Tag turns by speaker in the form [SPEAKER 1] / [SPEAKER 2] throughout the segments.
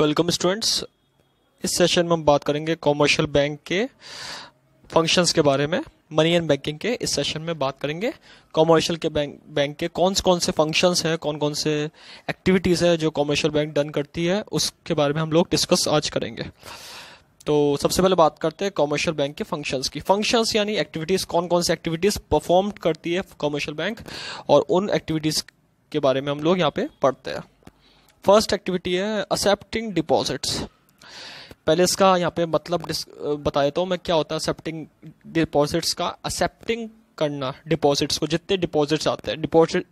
[SPEAKER 1] welcome students इस session में हम बात करेंगे कॉमर्शियल बैंक के फंक्शंस के बारे में मनी एंड बैंकिंग के इस सेशन में बात करेंगे कॉमर्शियल के बैंक बैंक के कौन कौन से फंक्शंस हैं कौन कौन से एक्टिविटीज़ हैं जो कॉमर्शियल बैंक डन करती है उसके बारे में हम लोग डिस्कस आज करेंगे तो सबसे पहले बात करते हैं कॉमर्शियल बैंक के फंक्शंस की फंक्शंस यानी एक्टिविटीज़ कौन कौन सी एक्टिविटीज़ परफॉर्म करती है कॉमर्शियल बैंक और उन एक्टिविटीज़ के बारे में हम लोग यहाँ पे पढ़ते हैं फर्स्ट एक्टिविटी है एक्सेप्टिंग डिपॉजिट्स पहले इसका यहाँ पे मतलब बताया तो मैं क्या होता है एक्सेप्टिंग डिपॉजिट्स का एक्सेप्टिंग करना डिपॉजिट्स को जितने डिपॉजिट्स आते हैं डिपॉजिट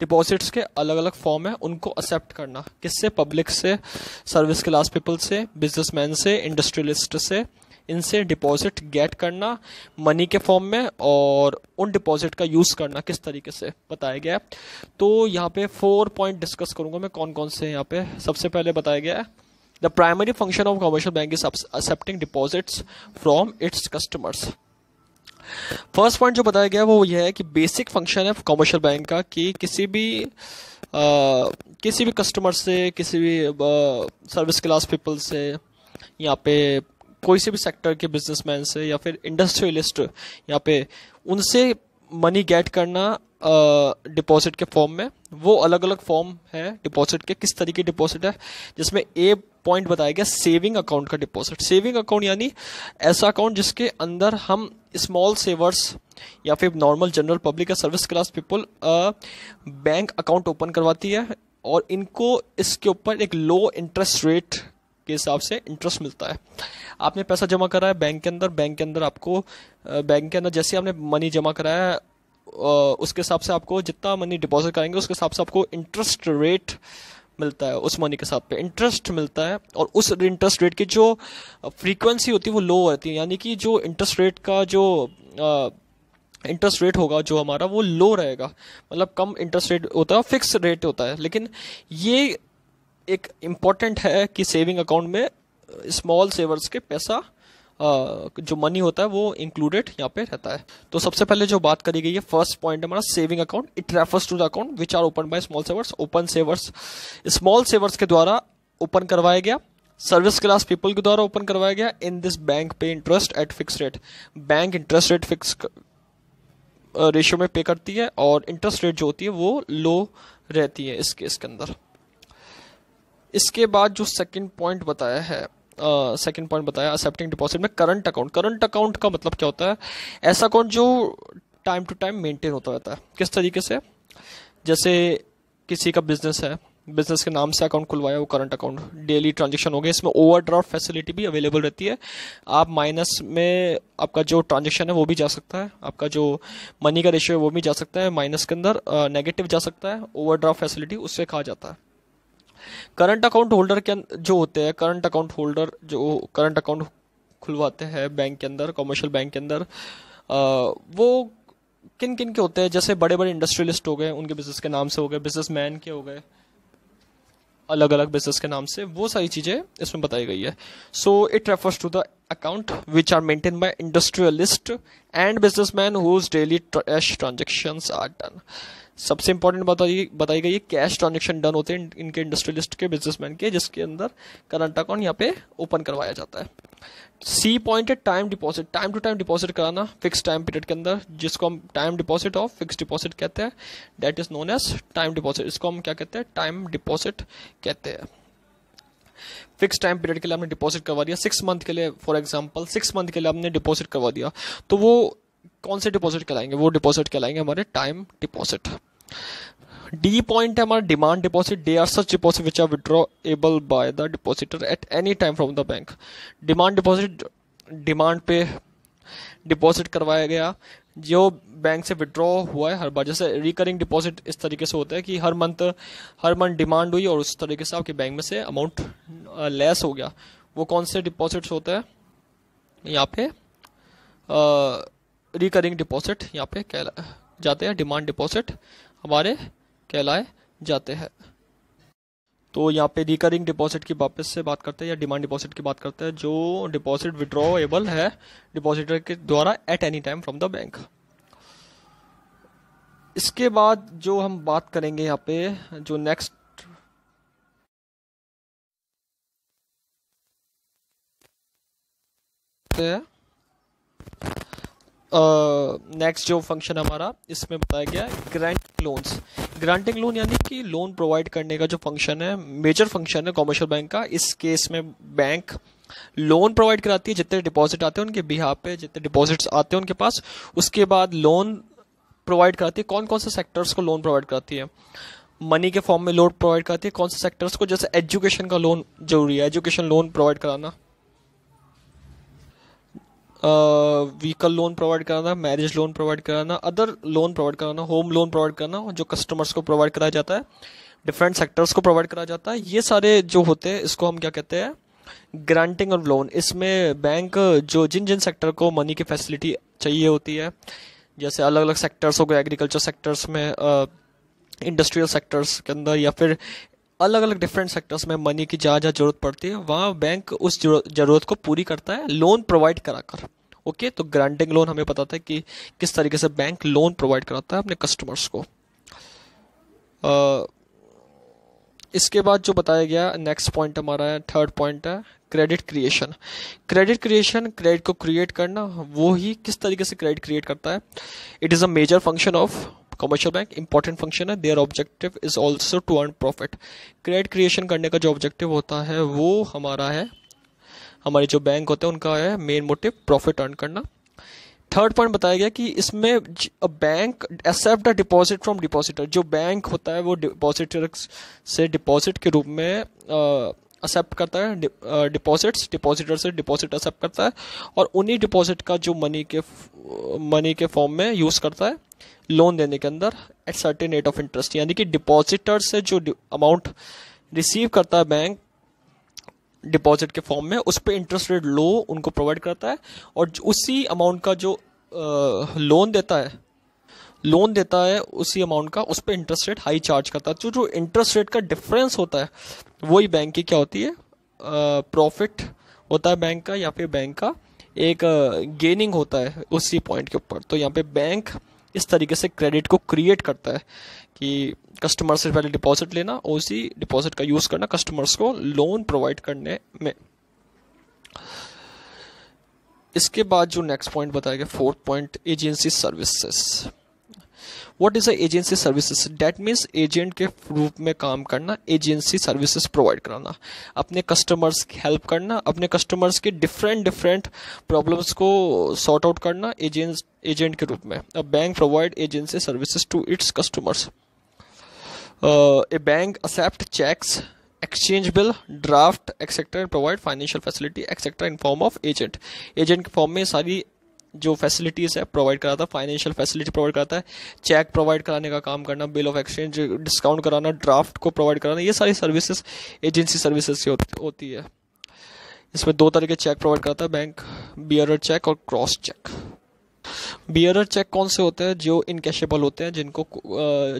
[SPEAKER 1] डिपॉजिट्स के अलग अलग फॉर्म है उनको एक्सेप्ट करना किससे पब्लिक से सर्विस क्लास पीपल से बिजनेसमैन से इंडस्ट्रियलिस्ट से इनसे डिपॉजिट गेट करना मनी के फॉर्म में और उन डिपॉजिट का यूज़ करना किस तरीके से बताया गया है तो यहाँ पे फोर पॉइंट डिस्कस करूँगा मैं कौन कौन से यहाँ पे सबसे पहले बताया गया है the primary function of commercial bank is accepting deposits from its customers first point जो बताया गया वो यह है कि बेसिक फंक्शन है कॉमर्शियल बैंक का कि किसी भी आ, किसी भी कस्टमर से किसी भी सर्विस क्लास पीपल से यहाँ पे कोई से भी सेक्टर के बिजनेसमैन से या फिर इंडस्ट्रियलिस्ट यहाँ पे उनसे मनी गेट करना डिपॉजिट के फॉर्म में वो अलग अलग फॉर्म है डिपॉजिट के किस तरीके डिपॉजिट है जिसमें ए पॉइंट बताया गया सेविंग अकाउंट का डिपॉजिट सेविंग अकाउंट यानी ऐसा अकाउंट जिसके अंदर हम स्मॉल सेवर्स या फिर नॉर्मल जनरल पब्लिक या service class people bank account open करवाती है और इनको इसके ऊपर एक लो इंटरेस्ट रेट के हिसाब से इंटरेस्ट मिलता है आपने पैसा जमा कराया बैंक के अंदर बैंक के अंदर आपको बैंक के अंदर जैसे आपने मनी जमा कराया उसके हिसाब से आपको जितना मनी डिपॉजिट करेंगे उसके हिसाब से आपको इंटरेस्ट रेट मिलता है उस मनी के साथ पे इंटरेस्ट मिलता है और उस इंटरेस्ट रेट की जो फ्रीक्वेंसी होती है वो लो रहती है यानी कि जो इंटरेस्ट रेट का जो इंटरेस्ट रेट होगा जो हमारा वो लो रहेगा मतलब कम इंटरेस्ट रेट होता है फिक्स रेट होता है लेकिन ये एक इम्पॉर्टेंट है कि सेविंग अकाउंट में स्मॉल सेवर्स के पैसा जो मनी होता है वो इंक्लूडेड यहाँ पे रहता है तो सबसे पहले जो बात करी गई है फर्स्ट पॉइंट हमारा saving account it refers to the account which are open by small savers open savers small savers के द्वारा ओपन करवाया गया सर्विस क्लास पीपल के द्वारा ओपन करवाया गया in this bank pay interest at fix rate bank interest rate fix ratio में pay करती है और इंटरेस्ट रेट जो होती है वो लो रहती है इस केस के अंदर इसके बाद जो सेकंड पॉइंट बताया है सेकंड पॉइंट बताया एक्सेप्टिंग डिपॉजिट में करंट अकाउंट करंट अकाउंट का मतलब क्या होता है ऐसा अकाउंट जो टाइम टू टाइम मेंटेन होता रहता है किस तरीके से जैसे किसी का बिजनेस है बिजनेस के नाम से अकाउंट खुलवाया वो करंट अकाउंट डेली ट्रांजेक्शन हो गया इसमें ओवर फैसिलिटी भी अवेलेबल रहती है आप माइनस में आपका जो ट्रांजेक्शन है वो भी जा सकता है आपका जो मनी का रेशियो है वो भी जा सकता है माइनस के अंदर नेगेटिव जा सकता है ओवर फैसिलिटी उससे कहा जाता है करंट अकाउंट होल्डर के अं-, जो होते हैं करंट अकाउंट होल्डर जो करंट अकाउंट खुलवाते हैं बैंक के अंदर कॉमर्शियल बैंक के अंदर आ, वो किन किन के होते हैं जैसे बड़े बड़े इंडस्ट्रियलिस्ट हो गए उनके बिजनेस के नाम से हो गए बिजनेस मैन के हो गए अलग अलग बिजनेस के नाम से वो सारी चीज़ें इसमें बताई गई है so it refers to the account which are maintained by industrialist and businessman whose daily cash uh, transactions are done सबसे इंपॉर्टेंट बताइए बताई गई कैश ट्रांजेक्शन डन होते हैं इनके इंडस्ट्रियलिस्ट के बिजनेसमैन के जिसके अंदर करंट अकाउंट यहाँ पे ओपन करवाया जाता है सी पॉइंट है time deposit time to time deposit कराना फिक्स टाइम पीरियड के अंदर जिसको हम टाइम डिपॉजिट और फिक्स डिपॉजिट कहते हैं that is known as time deposit इसको हम क्या कहते हैं टाइम डिपॉजिट कहते हैं फिक्स टाइम पीरियड के लिए आपने डिपॉजिट करवा दिया सिक्स मंथ के लिए फॉर एग्जाम्पल सिक्स मंथ के लिए आपने डिपॉजिट करवा दिया तो वो कौन से डिपॉजिट कहलाएंगे वो डिपॉजिट कहलाएंगे हमारे टाइम डिपॉजिट डी पॉइंट है हमारा demand deposit they are such deposit which are withdrawable by the depositor at any time from the bank demand deposit demand पे डिपॉजिट करवाया गया जो बैंक से विड्रॉ हुआ है हर बार जैसे रिकरिंग डिपॉजिट इस तरीके से होता है कि हर मंथ हर मंथ डिमांड हुई और उस तरीके से आपके बैंक में से अमाउंट लेस हो गया वो कौन से डिपॉजिट्स होते हैं यहाँ पे रिकरिंग डिपॉजिट यहाँ पे कहला जाते हैं डिमांड डिपॉजिट हमारे कहलाए जाते हैं तो यहाँ पे रिकरिंग डिपॉजिट की वापस से बात करते हैं या डिमांड डिपॉजिट की बात करते हैं जो डिपॉजिट विड्रॉएबल है डिपॉजिटर के द्वारा at any time from the bank इसके बाद जो हम बात करेंगे यहाँ पे जो नेक्स्ट है नेक्स्ट जो फंक्शन हमारा इसमें बताया गया है ग्रांट लोन्स ग्रांटिंग लोन यानी कि लोन प्रोवाइड करने का जो फंक्शन है मेजर फंक्शन है कॉमर्शियल बैंक का इस केस में बैंक लोन प्रोवाइड कराती है जितने डिपॉजिट आते हैं उनके बिहार पे जितने डिपॉजिट्स आते हैं उनके पास उसके बाद लोन प्रोवाइड कराती है कौन कौन से सेक्टर्स को लोन प्रोवाइड कराती है मनी के फॉर्म में लोन प्रोवाइड कराती है कौन से सेक्टर्स को जैसे एजुकेशन का लोन जरूरी है एजुकेशन लोन प्रोवाइड कराना व्हीकल लोन प्रोवाइड कराना मैरिज लोन प्रोवाइड कराना अदर लोन प्रोवाइड कराना होम लोन प्रोवाइड करना जो कस्टमर्स को प्रोवाइड कराया जाता है डिफरेंट सेक्टर्स को प्रोवाइड कराया जाता है ये सारे जो होते हैं इसको हम क्या कहते हैं ग्रांटिंग ऑफ लोन इसमें बैंक जो जिन जिन सेक्टर को मनी की फैसिलिटी चाहिए होती है जैसे अलग अलग सेक्टर्स हो गए एग्रीकल्चर सेक्टर्स में इंडस्ट्रियल सेक्टर्स के अंदर या फिर अलग अलग डिफरेंट सेक्टर्स में मनी की जहाँ जहाँ जरूरत पड़ती है वहाँ बैंक उस जरूरत को पूरी करता है लोन प्रोवाइड कराकर ओके तो ग्रांटिंग लोन हमें पता था कि किस तरीके से बैंक लोन प्रोवाइड कराता है अपने कस्टमर्स को इसके बाद जो बताया गया नेक्स्ट पॉइंट हमारा है थर्ड पॉइंट है credit creation credit creation credit को क्रिएट करना वो ही किस तरीके से क्रेडिट क्रिएट करता है it is a major function of commercial bank important function है their objective is also to earn profit credit creation करने का जो ऑब्जेक्टिव होता है वो हमारा है हमारे जो बैंक होते हैं उनका है मेन मोटिव प्रॉफिट अर्न करना थर्ड पॉइंट बताया गया कि इसमें bank accept a deposit from depositor जो बैंक होता है वो डिपॉजिटर से डिपॉजिट के रूप में एक्सेप्ट करता है डिपॉजिट्स डिपॉजिटर से डिपॉजिट एक्सेप्ट करता है और उन्हीं डिपॉजिट का जो मनी के मनी के फॉर्म में यूज़ करता है लोन देने के अंदर at certain rate of interest यानी कि डिपॉजिटर से जो अमाउंट रिसीव करता है बैंक डिपॉजिट के फॉर्म में उस पर इंटरेस्ट रेट लो उनको प्रोवाइड करता है और उसी अमाउंट का जो आ, लोन देता है लोन देता है उसी अमाउंट का उस पर इंटरेस्ट रेट हाई चार्ज करता है तो जो जो इंटरेस्ट रेट का डिफरेंस होता है वही बैंक की क्या होती है प्रॉफिट होता है बैंक का या फिर बैंक का एक गेनिंग होता है उसी पॉइंट के ऊपर तो यहाँ पे बैंक इस तरीके से क्रेडिट को क्रिएट करता है कि कस्टमर से पहले डिपॉजिट लेना और उसी डिपॉजिट का यूज़ करना कस्टमर्स को लोन प्रोवाइड करने में इसके बाद जो नेक्स्ट पॉइंट बताया गया fourth point agency services what is agency services that means agent के रूप में काम करना एजेंसी सर्विसेज प्रोवाइड कराना अपने कस्टमर्स की हेल्प करना अपने कस्टमर्स के डिफरेंट डिफरेंट प्रॉब्लम्स को सॉर्ट आउट करना एजेंस एजेंट के रूप में a bank provide agency services to its customers a bank accept cheques exchange bill draft etcetera and provide financial facility etcetera in form of agent agent के form में सारी जो facilities है provide कराता है फाइनेंशियल फैसिलिटी प्रोवाइड कराता है check provide कराने का काम करना बिल ऑफ एक्सचेंज डिस्काउंट कराना ड्राफ्ट को प्रोवाइड कराना ये सारी सर्विसेज एजेंसी सर्विसेज की होती है इसमें दो तरह के चेक प्रोवाइड कराता है बैंक बियर चेक और क्रॉस चेक बियर चेक कौन से होते हैं जो इनकेशेबल होते हैं जिनको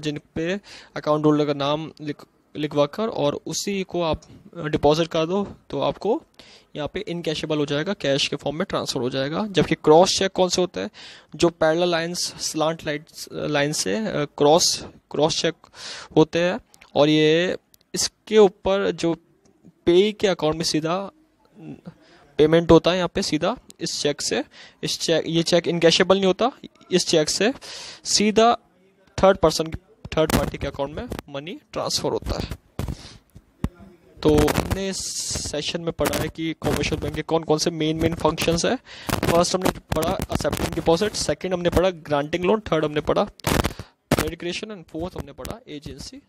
[SPEAKER 1] जिन पे अकाउंट होल्डर का नाम लिखवा कर और उसी को आप डिपॉजिट कर दो तो आपको यहाँ पे इनकैशेबल हो जाएगा कैश के फॉर्म में ट्रांसफ़र हो जाएगा जबकि क्रॉस चेक कौन से होता है जो parallel lines slant light line से क्रॉस क्रॉस चेक होते हैं और ये इसके ऊपर जो पे के अकाउंट में सीधा पेमेंट होता है यहाँ पे सीधा इस चेक से इस चेक ये चेक इनकैशेबल नहीं होता इस चेक से सीधा थर्ड पर्सन थर्ड पार्टी के अकाउंट में मनी ट्रांसफ़र होता है तो हमने इस सेशन में पढ़ा है कि कॉमर्शियल बैंक के कौन कौन से मेन मेन फंक्शंस है फर्स्ट हमने पढ़ा एक्सेप्टिंग डिपॉजिट सेकंड हमने पढ़ा ग्रांटिंग लोन थर्ड हमने पढ़ा क्रिएशन एंड फोर्थ हमने पढ़ा एजेंसी